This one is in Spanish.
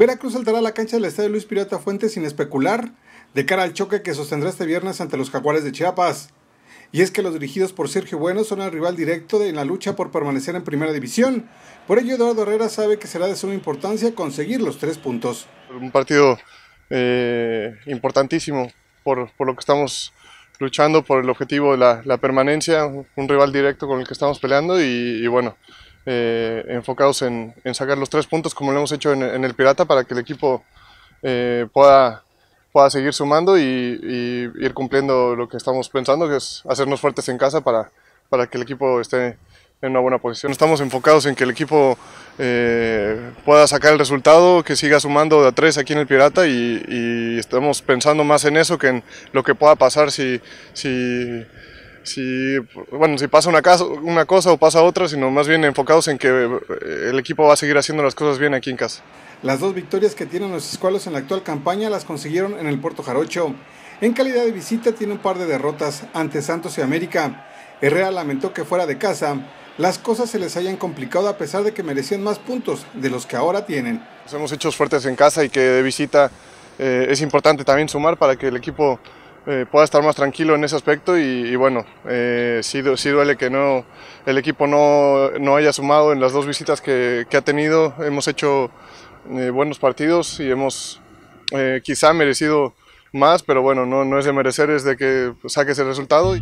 Veracruz saltará la cancha del Estadio Luis Pirata Fuentes sin especular de cara al choque que sostendrá este viernes ante los Jaguares de Chiapas. Y es que los dirigidos por Sergio Bueno son el rival directo en la lucha por permanecer en primera división. Por ello, Eduardo Herrera sabe que será de suma importancia conseguir los tres puntos. Un partido eh, importantísimo por, lo que estamos luchando, por el objetivo de la, permanencia, un rival directo con el que estamos peleando y bueno, eh, enfocados en, sacar los tres puntos como lo hemos hecho en, el Pirata para que el equipo eh, pueda, pueda seguir sumando y, ir cumpliendo lo que estamos pensando, que es hacernos fuertes en casa para, para que el equipo esté en una buena posición. Estamos enfocados en que el equipo eh, pueda sacar el resultado, que siga sumando de a tres aquí en el Pirata y, y estamos pensando más en eso que en lo que pueda pasar si, si si, bueno, si pasa una, casa, una cosa o pasa otra, sino más bien enfocados en que eh, el equipo va a seguir haciendo las cosas bien aquí en casa. Las dos victorias que tienen los escualos en la actual campaña las consiguieron en el Puerto Jarocho. En calidad de visita tiene un par de derrotas ante Santos y América. Herrera lamentó que fuera de casa las cosas se les hayan complicado a pesar de que merecían más puntos de los que ahora tienen. hemos hecho fuertes en casa y que de visita eh, es importante también sumar para que el equipo eh, pueda estar más tranquilo en ese aspecto y, bueno, eh, sí, duele que no, el equipo no, haya sumado en las dos visitas que, ha tenido, hemos hecho eh, buenos partidos y hemos quizá merecido más, pero bueno, no, no es de merecer, es de que saques el resultado.